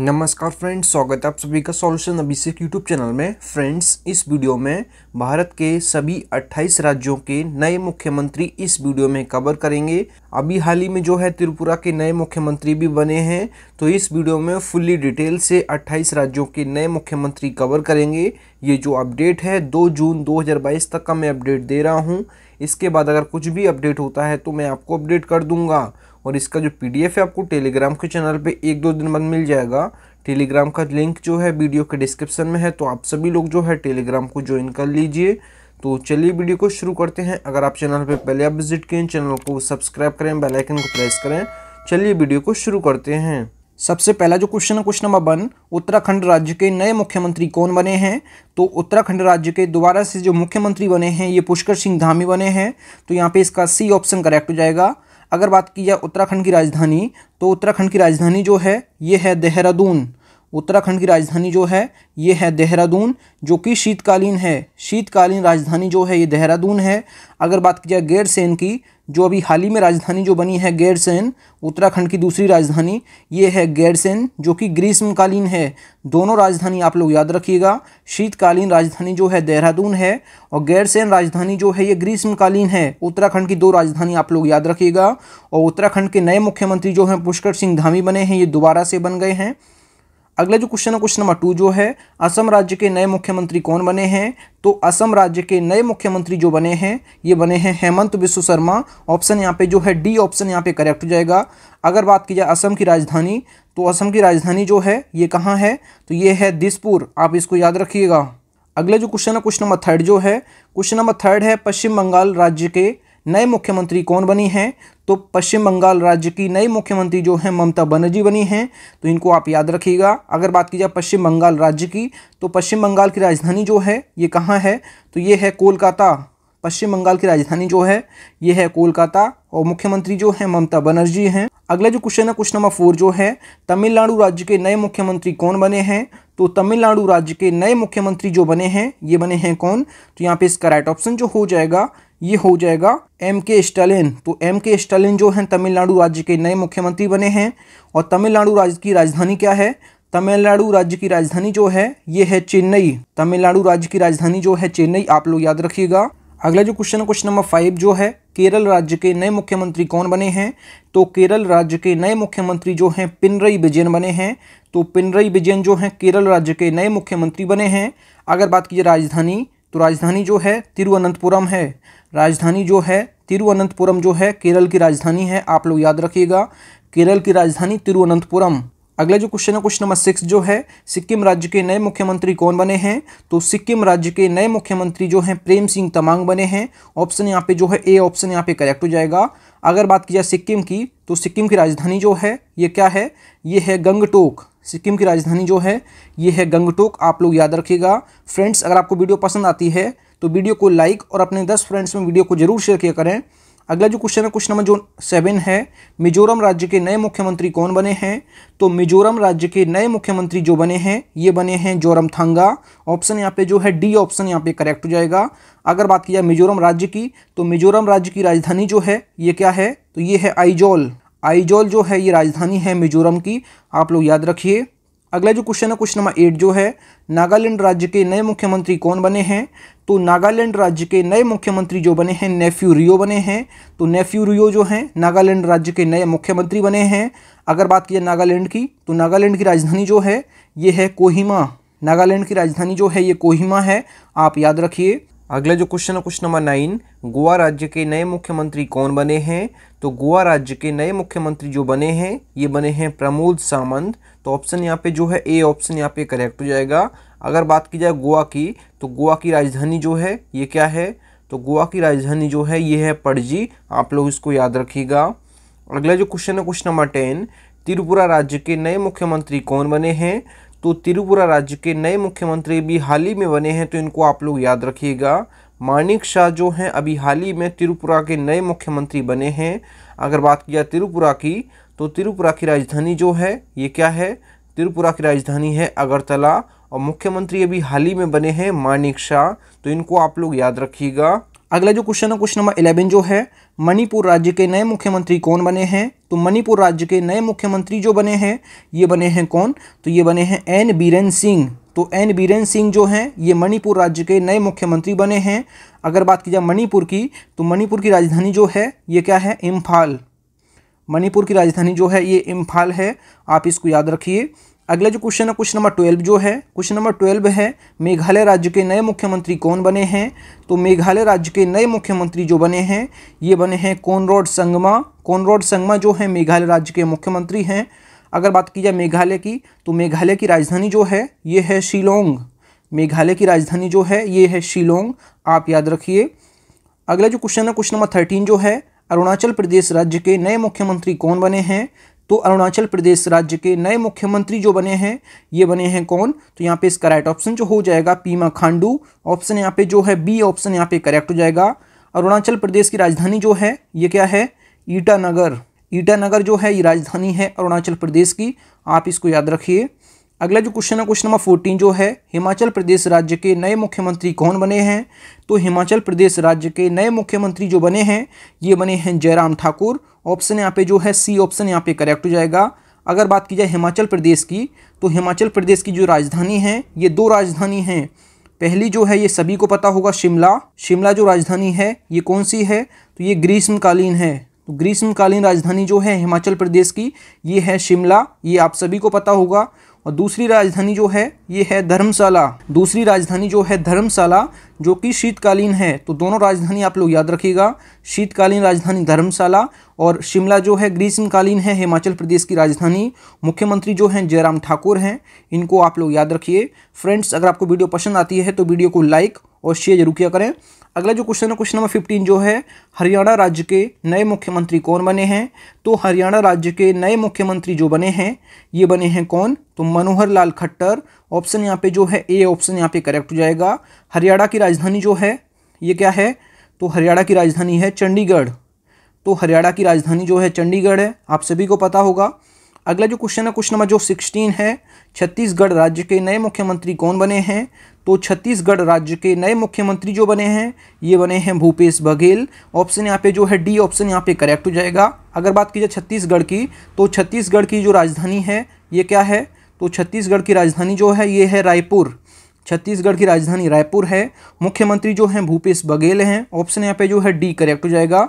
नमस्कार फ्रेंड्स स्वागत है आप सभी का सॉल्यूशन अभिषेक यूट्यूब चैनल में फ्रेंड्स इस वीडियो में भारत के सभी 28 राज्यों के नए मुख्यमंत्री इस वीडियो में कवर करेंगे अभी हाल ही में जो है त्रिपुरा के नए मुख्यमंत्री भी बने हैं तो इस वीडियो में फुल्ली डिटेल से 28 राज्यों के नए मुख्यमंत्री कवर करेंगे ये जो अपडेट है दो जून दो तक का मैं अपडेट दे रहा हूँ इसके बाद अगर कुछ भी अपडेट होता है तो मैं आपको अपडेट कर दूँगा और इसका जो पी है आपको टेलीग्राम के चैनल पर एक दो दिन बाद मिल जाएगा टेलीग्राम का लिंक जो है वीडियो के डिस्क्रिप्शन में है तो आप सभी लोग जो है टेलीग्राम को ज्वाइन कर लीजिए तो चलिए वीडियो को शुरू करते हैं अगर आप चैनल पर पहले आप विजिट किए चैनल को सब्सक्राइब करें बेल आइकन को प्रेस करें चलिए वीडियो को शुरू करते हैं सबसे पहला जो क्वेश्चन है क्वेश्चन नंबर वन उत्तराखंड राज्य के नए मुख्यमंत्री कौन बने हैं तो उत्तराखंड राज्य के दोबारा से जो मुख्यमंत्री बने हैं ये पुष्कर सिंह धामी बने हैं तो यहाँ पे इसका सी ऑप्शन करेक्ट हो जाएगा अगर बात की जाए उत्तराखंड की राजधानी तो उत्तराखंड की राजधानी जो है ये है देहरादून उत्तराखंड की राजधानी जो है ये है देहरादून जो कि शीतकालीन है शीतकालीन राजधानी जो है ये देहरादून है अगर बात की जाए गैरसैन की जो अभी हाल ही में राजधानी जो बनी है गैरसैन उत्तराखंड की दूसरी राजधानी ये है गैरसैन जो कि ग्रीष्मकालीन है दोनों राजधानी आप लोग याद रखिएगा शीतकालीन राजधानी जो है देहरादून है और गैरसैन राजधानी जो है ये ग्रीष्मकालीन है उत्तराखंड की दो राजधानी आप लोग याद रखिएगा और उत्तराखंड के नए मुख्यमंत्री जो हैं पुष्कर सिंह धामी बने हैं ये दोबारा से बन गए हैं अगला जो क्वेश्चन है क्वेश्चन नंबर टू जो है असम राज्य के नए मुख्यमंत्री कौन बने हैं तो असम राज्य के नए मुख्यमंत्री जो बने हैं ये बने हैं हेमंत विश्व शर्मा ऑप्शन यहाँ पे जो है डी ऑप्शन यहाँ पे करेक्ट हो जाएगा अगर बात की जाए असम की राजधानी तो असम की राजधानी जो है ये कहाँ है तो ये है दिसपुर आप इसको याद रखिएगा अगला जो क्वेश्चन है क्वेश्चन नंबर थर्ड जो है क्वेश्चन नंबर थर्ड है पश्चिम बंगाल राज्य के नए मुख्यमंत्री कौन बनी हैं तो पश्चिम बंगाल राज्य की नई मुख्यमंत्री जो है ममता बनर्जी बनी हैं तो इनको आप याद रखिएगा अगर बात की जाए पश्चिम बंगाल राज्य की तो पश्चिम बंगाल की राजधानी जो है ये कहाँ है तो ये है कोलकाता पश्चिम बंगाल की राजधानी जो है ये है कोलकाता और मुख्यमंत्री जो है ममता बनर्जी हैं अगला जो क्वेश्चन है क्वेश्चन नंबर फोर जो है तमिलनाडु राज्य के नए मुख्यमंत्री कौन बने हैं तो तमिलनाडु राज्य के नए मुख्यमंत्री जो बने हैं ये बने हैं कौन तो यहाँ पे इसका राइट ऑप्शन जो हो जाएगा ये हो जाएगा एम के स्टालिन तो एम के स्टालिन जो हैं तमिलनाडु राज्य के नए मुख्यमंत्री बने हैं और तमिलनाडु राज्य की राजधानी क्या है तमिलनाडु राज्य की राजधानी जो है ये है चेन्नई तमिलनाडु राज्य की राजधानी जो है चेन्नई आप लोग याद रखिएगा अगला जो क्वेश्चन है क्वेश्चन नंबर फाइव जो है केरल राज्य के नए मुख्यमंत्री कौन बने हैं तो केरल राज्य के नए मुख्यमंत्री जो हैं पिनरई विजयन बने हैं तो पिनरई विजयन जो हैं केरल राज्य के नए मुख्यमंत्री बने हैं अगर बात कीजिए राजधानी तो राजधानी जो है तिरुवनंतपुरम है राजधानी जो है तिरुवनंतपुरम जो है केरल की राजधानी है आप लोग याद रखिएगा केरल की राजधानी तिरुवनंतपुरम अगला जो क्वेश्चन है क्वेश्चन नंबर सिक्स जो है सिक्किम राज्य के नए मुख्यमंत्री कौन बने हैं तो सिक्किम राज्य के नए मुख्यमंत्री जो हैं प्रेम सिंह तमांग बने हैं ऑप्शन यहाँ पे जो है ए ऑप्शन यहाँ पे करेक्ट हो जाएगा अगर बात की जाए सिक्किम की तो सिक्किम की राजधानी जो है ये क्या है ये है गंगटोक सिक्किम की राजधानी जो है ये है गंगटोक आप लोग याद रखिएगा फ्रेंड्स अगर आपको वीडियो पसंद आती है तो वीडियो को लाइक और अपने दस फ्रेंड्स में वीडियो को जरूर शेयर किया करें अगला जो क्वेश्चन है क्वेश्चन नंबर जो सेवन है मिजोरम राज्य के नए मुख्यमंत्री कौन बने हैं तो मिजोरम राज्य के नए मुख्यमंत्री जो बने हैं ये बने हैं जोरम थांगा ऑप्शन यहाँ पे जो है डी ऑप्शन यहाँ पे करेक्ट हो जाएगा अगर बात की जाए मिजोरम राज्य की तो मिजोरम राज्य की राजधानी जो है ये क्या है तो ये है आइजोल आइजोल जो है ये राजधानी है मिजोरम की आप लोग याद रखिए अगला जो क्वेश्चन है क्वेश्चन नंबर एट जो है नागालैंड राज्य के नए मुख्यमंत्री कौन बने हैं तो नागालैंड राज्य के नए मुख्यमंत्री जो बने हैं नेफ्यू रियो बने हैं तो नेफ्यू रियो जो हैं नागालैंड राज्य के नए मुख्यमंत्री बने हैं अगर बात की नागालैंड की तो नागालैंड की राजधानी जो है ये है कोहिमा नागालैंड की राजधानी जो है ये कोहिमा है आप याद रखिए अगला जो क्वेश्चन है क्वेश्चन नंबर नाइन गोवा राज्य के नए मुख्यमंत्री कौन बने हैं तो गोवा राज्य के नए मुख्यमंत्री जो बने हैं ये बने हैं प्रमोद सामंत तो ऑप्शन यहाँ पे जो है ए ऑप्शन यहाँ पे करेक्ट हो जाएगा अगर बात की जाए गोवा की तो गोवा की राजधानी जो है ये क्या है तो गोवा की राजधानी जो है ये है पड़जी आप लोग इसको याद रखिएगा अगला जो क्वेश्चन है क्वेश्चन नंबर टेन त्रिपुरा राज्य के नए मुख्यमंत्री कौन बने हैं तो त्रिपुरा राज्य के नए मुख्यमंत्री भी हाल ही में बने हैं तो इनको आप लोग याद रखिएगा माणिक शाह जो हैं अभी हाल ही में त्रिपुरा के नए मुख्यमंत्री बने हैं अगर बात किया त्रिपुरा की तो त्रिपुरा की राजधानी जो है ये क्या है त्रिपुरा की राजधानी है अगरतला और मुख्यमंत्री अभी हाल ही में बने हैं माणिक शाह तो इनको आप लोग याद रखिएगा अगला जो क्वेश्चन है क्वेश्चन नंबर इलेवन जो है मणिपुर राज्य के नए मुख्यमंत्री कौन बने हैं तो मणिपुर राज्य के नए मुख्यमंत्री जो बने हैं ये बने हैं कौन तो ये बने हैं एन बीरेन सिंह तो एन बीरेन सिंह जो हैं ये मणिपुर राज्य के नए मुख्यमंत्री बने हैं अगर बात की जाए मणिपुर की तो मणिपुर की राजधानी जो है ये क्या है इम्फाल मणिपुर की राजधानी जो है ये इम्फाल है आप इसको याद रखिए अगला जो क्वेश्चन है क्वेश्चन नंबर ट्वेल्व जो है क्वेश्चन नंबर ट्वेल्व है मेघालय राज्य के नए मुख्यमंत्री कौन बने हैं तो मेघालय राज्य के नए मुख्यमंत्री जो बने हैं ये बने हैं कॉनरोड संगमा कॉनरोड संगमा जो है मेघालय राज्य के मुख्यमंत्री हैं अगर बात की जाए मेघालय की तो मेघालय की राजधानी जो है ये है शिलोंग मेघालय की राजधानी जो है ये है शिलोंग आप याद रखिए अगला जो क्वेश्चन है क्वेश्चन नंबर थर्टीन जो है अरुणाचल प्रदेश राज्य के नए मुख्यमंत्री कौन बने हैं तो अरुणाचल प्रदेश राज्य के नए मुख्यमंत्री जो बने हैं ये बने हैं कौन तो यहाँ पे इसका राइट ऑप्शन जो हो जाएगा पीमा खांडू ऑप्शन यहाँ पे जो है बी ऑप्शन यहाँ पे करेक्ट हो जाएगा अरुणाचल प्रदेश की राजधानी जो है ये क्या है ईटानगर ईटानगर जो है ये राजधानी है अरुणाचल प्रदेश की आप इसको याद रखिए अगला जो क्वेश्चन है क्वेश्चन नंबर फोर्टीन जो है हिमाचल प्रदेश राज्य के नए मुख्यमंत्री कौन बने हैं तो हिमाचल प्रदेश राज्य के नए मुख्यमंत्री जो बने हैं ये बने हैं जयराम ठाकुर ऑप्शन यहाँ पे जो है सी ऑप्शन यहाँ पे करेक्ट हो जाएगा अगर बात की जाए हिमाचल प्रदेश की तो हिमाचल प्रदेश की जो राजधानी है ये दो राजधानी हैं पहली जो है ये सभी को पता होगा शिमला शिमला जो राजधानी है ये कौन सी है तो ये ग्रीष्मकालीन है तो ग्रीष्मकालीन राजधानी जो है हिमाचल प्रदेश की ये है शिमला ये आप सभी को पता होगा और दूसरी राजधानी जो है ये है धर्मशाला दूसरी राजधानी जो है धर्मशाला जो कि शीतकालीन है तो दोनों राजधानी आप लोग याद रखिएगा शीतकालीन राजधानी धर्मशाला और शिमला जो है ग्रीष्मकालीन है हिमाचल प्रदेश की राजधानी मुख्यमंत्री जो हैं जयराम ठाकुर हैं इनको आप लोग याद रखिए फ्रेंड्स अगर आपको वीडियो पसंद आती है तो वीडियो को लाइक और शेयर जरूर किया करें अगला जो क्वेश्चन है क्वेश्चन नंबर फिफ्टीन जो है हरियाणा राज्य के नए मुख्यमंत्री कौन बने हैं तो हरियाणा राज्य के नए मुख्यमंत्री जो बने हैं ये बने हैं कौन तो मनोहर लाल खट्टर ऑप्शन यहाँ पे जो है ए ऑप्शन यहाँ पे करेक्ट हो जाएगा हरियाणा की राजधानी जो है ये क्या है तो हरियाणा की राजधानी है चंडीगढ़ तो हरियाणा की राजधानी जो है चंडीगढ़ है आप सभी को पता होगा अगला जो क्वेश्चन है क्वेश्चन नंबर जो सिक्सटीन है छत्तीसगढ़ राज्य के नए मुख्यमंत्री कौन बने हैं तो छत्तीसगढ़ राज्य के नए मुख्यमंत्री जो बने हैं ये बने हैं भूपेश बघेल ऑप्शन यहाँ पे जो है डी ऑप्शन यहाँ पे करेक्ट हो जाएगा अगर बात की जाए छत्तीसगढ़ की तो छत्तीसगढ़ की जो राजधानी है ये क्या है तो छत्तीसगढ़ की राजधानी जो है ये है रायपुर छत्तीसगढ़ की राजधानी रायपुर है मुख्यमंत्री जो हैं भूपेश बघेल हैं ऑप्शन यहाँ पे जो है डी करेक्ट हो जाएगा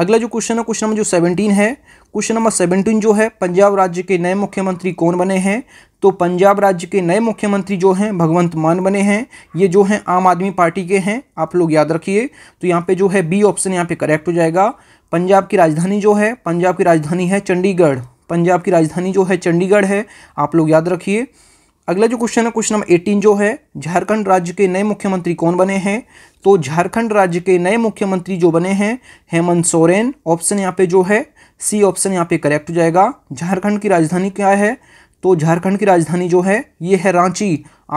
अगला जो क्वेश्चन है क्वेश्चन नंबर जो सेवनटीन है क्वेश्चन नंबर सेवनटीन जो है पंजाब राज्य के नए मुख्यमंत्री कौन बने हैं तो पंजाब राज्य के नए मुख्यमंत्री जो हैं भगवंत मान बने हैं ये जो हैं आम आदमी पार्टी के हैं आप लोग याद रखिए तो यहाँ पे जो है बी ऑप्शन यहाँ पे करेक्ट हो जाएगा पंजाब की राजधानी जो है पंजाब की राजधानी है चंडीगढ़ पंजाब की राजधानी जो है चंडीगढ़ है आप लोग याद रखिए अगला जो क्वेश्चन है क्वेश्चन नंबर एटीन जो है झारखंड राज्य के नए मुख्यमंत्री कौन बने हैं तो झारखंड राज्य के नए मुख्यमंत्री जो बने हैं हेमंत सोरेन ऑप्शन यहाँ पे जो है सी ऑप्शन यहाँ पे करेक्ट हो जाएगा झारखंड की राजधानी क्या है तो झारखंड की राजधानी जो है ये है रांची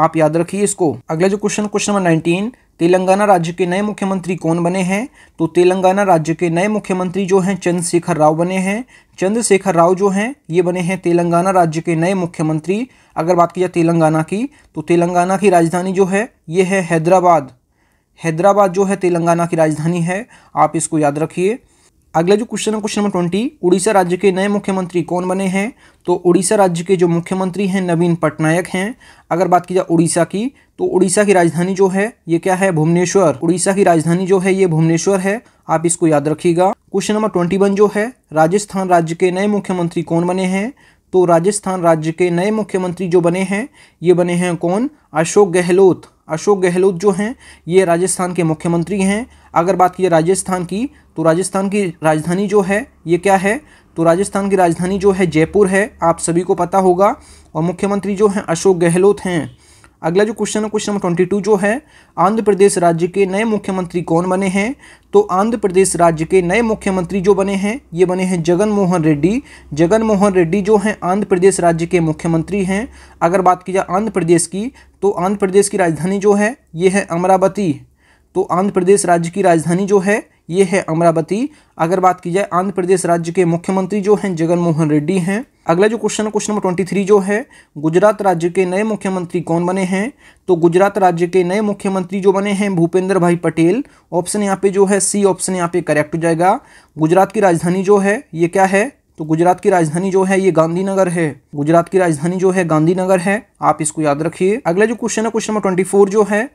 आप याद रखिए इसको अगला जो question question number nineteen Telangana राज्य के नए मुख्यमंत्री कौन बने हैं तो तेलंगाना राज्य के नए मुख्यमंत्री जो हैं चंद्रशेखर राव बने हैं चंद्रशेखर राव जो हैं ये बने हैं तेलंगाना राज्य के नए मुख्यमंत्री अगर बात की जाए तेलंगाना की तो तेलंगाना की राजधानी जो है ये है हैदराबाद हैदराबाद जो है तेलंगाना की राजधानी है आप इसको याद रखिए अगला जो क्वेश्चन है क्वेश्चन नंबर ट्वेंटी उड़ीसा राज्य के नए मुख्यमंत्री कौन बने हैं तो उड़ीसा राज्य के जो मुख्यमंत्री हैं नवीन पटनायक हैं अगर बात की जाए उड़ीसा की तो उड़ीसा की राजधानी जो है ये क्या है भुवनेश्वर उड़ीसा की राजधानी जो है ये भुवनेश्वर है आप इसको याद रखिएगा क्वेश्चन नंबर ट्वेंटी वन जो है राजस्थान राज्य के नए मुख्यमंत्री कौन बने हैं तो राजस्थान राज्य के नए मुख्यमंत्री जो बने हैं ये बने हैं कौन अशोक गहलोत अशोक गहलोत जो हैं ये राजस्थान के मुख्यमंत्री हैं अगर बात की राजस्थान की तो राजस्थान की राजधानी जो है ये क्या है तो राजस्थान की राजधानी जो है जयपुर है आप सभी को पता होगा और मुख्यमंत्री जो हैं अशोक गहलोत हैं अगला जो क्वेश्चन है क्वेश्चन नंबर ट्वेंटी टू जो है आंध्र प्रदेश राज्य के नए मुख्यमंत्री कौन बने हैं तो आंध्र प्रदेश राज्य के नए मुख्यमंत्री जो बने हैं ये बने हैं जगन मोहन रेड्डी जगन मोहन रेड्डी जो हैं आंध्र प्रदेश राज्य के मुख्यमंत्री हैं अगर बात की जाए आंध्र प्रदेश की तो आंध्र प्रदेश की राजधानी जो है ये है अमरावती तो आंध्र प्रदेश राज्य की राजधानी जो है ये है अमरावती अगर बात की जाए आंध्र प्रदेश राज्य के मुख्यमंत्री जो हैं जगनमोहन रेड्डी हैं अगला जो क्वेश्चन है क्वेश्चन नंबर ट्वेंटी थ्री जो है गुजरात राज्य के नए मुख्यमंत्री कौन बने हैं तो गुजरात राज्य के नए मुख्यमंत्री जो बने हैं भूपेंद्र भाई पटेल ऑप्शन यहाँ पे जो है सी ऑप्शन यहाँ पे करेक्ट हो जाएगा गुजरात की राजधानी जो है ये क्या है तो गुजरात की राजधानी जो है ये गांधीनगर है गुजरात की राजधानी जो है गांधीनगर है आप इसको याद रखिए अगला जो क्वेश्चन है क्वेश्चन नंबर ट्वेंटी फोर जो है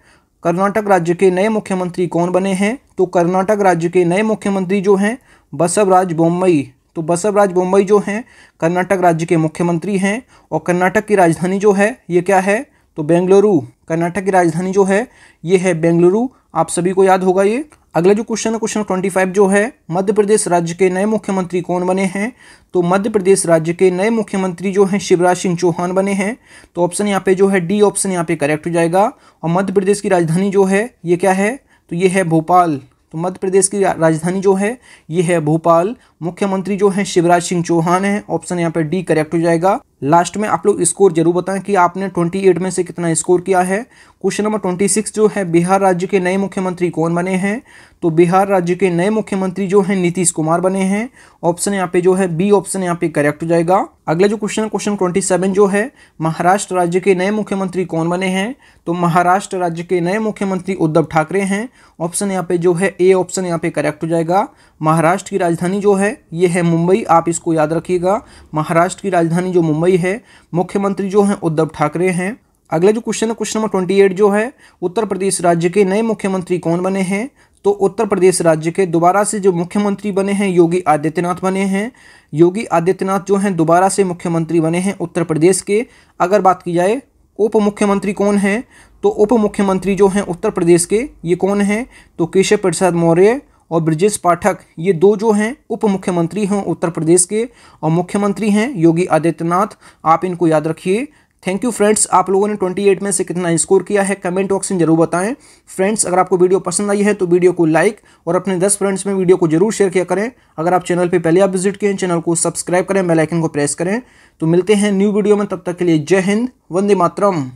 कर्नाटक राज्य के नए मुख्यमंत्री कौन बने हैं तो कर्नाटक राज्य के नए मुख्यमंत्री जो हैं बसवराज बोम्बई तो बसवराज बोम्बई जो हैं कर्नाटक राज्य के मुख्यमंत्री हैं और कर्नाटक की राजधानी जो है ये क्या है तो बेंगलुरु कर्नाटक की राजधानी जो है ये है बेंगलुरु आप सभी को याद होगा ये अगला जो क्वेश्चन है क्वेश्चन ट्वेंटी फाइव जो है मध्य प्रदेश राज्य के नए मुख्यमंत्री कौन बने हैं तो मध्य प्रदेश राज्य के नए मुख्यमंत्री जो हैं शिवराज सिंह चौहान बने हैं तो ऑप्शन यहाँ पे जो है डी ऑप्शन यहाँ पे करेक्ट हो जाएगा और मध्य प्रदेश की राजधानी जो है ये क्या है तो ये है भोपाल तो मध्य प्रदेश की राजधानी जो है ये है भोपाल मुख्यमंत्री जो है शिवराज सिंह चौहान है ऑप्शन यहाँ पर डी करेक्ट हो जाएगा लास्ट में आप लोग स्कोर जरूर बताएं कि आपने 28 में से कितना स्कोर किया है क्वेश्चन नंबर 26 जो है बिहार राज्य के नए मुख्यमंत्री कौन बने हैं तो बिहार राज्य के नए मुख्यमंत्री जो है नीतीश कुमार बने हैं ऑप्शन यहाँ पे जो है बी ऑप्शन यहाँ पे करेक्ट हो जाएगा अगला जो क्वेश्चन है क्वेश्चन ट्वेंटी जो है महाराष्ट्र राज्य के नए मुख्यमंत्री कौन बने हैं तो महाराष्ट्र राज्य के नए मुख्यमंत्री उद्धव ठाकरे हैं ऑप्शन यहाँ पे जो है ए ऑप्शन यहाँ पे करेक्ट हो जाएगा महाराष्ट्र की राजधानी जो है ये है मुंबई आप इसको याद रखिएगा महाराष्ट्र की राजधानी जो मुंबई है मुख्यमंत्री जो हैं उद्धव ठाकरे हैं अगला जो क्वेश्चन है क्वेश्चन नंबर ट्वेंटी एट जो है उत्तर प्रदेश राज्य के नए मुख्यमंत्री कौन बने हैं तो उत्तर प्रदेश राज्य के दोबारा से जो मुख्यमंत्री बने हैं योगी आदित्यनाथ बने हैं योगी आदित्यनाथ जो हैं दोबारा से मुख्यमंत्री बने हैं उत्तर प्रदेश के अगर बात की जाए उप मुख्यमंत्री कौन हैं तो उप मुख्यमंत्री जो हैं उत्तर प्रदेश के ये कौन हैं तो केशव प्रसाद मौर्य और ब्रजेश पाठक ये दो जो हैं उप मुख्यमंत्री हैं उत्तर प्रदेश के और मुख्यमंत्री हैं योगी आदित्यनाथ आप इनको याद रखिए थैंक यू फ्रेंड्स आप लोगों ने 28 में से कितना स्कोर किया है कमेंट बॉक्स में जरूर बताएं फ्रेंड्स अगर आपको वीडियो पसंद आई है तो वीडियो को लाइक और अपने 10 फ्रेंड्स में वीडियो को जरूर शेयर किया करें अगर आप चैनल पे पहले आप विजिट किए चैनल को सब्सक्राइब करें बेलाइकन को प्रेस करें तो मिलते हैं न्यू वीडियो में तब तक के लिए जय हिंद वंदे मातरम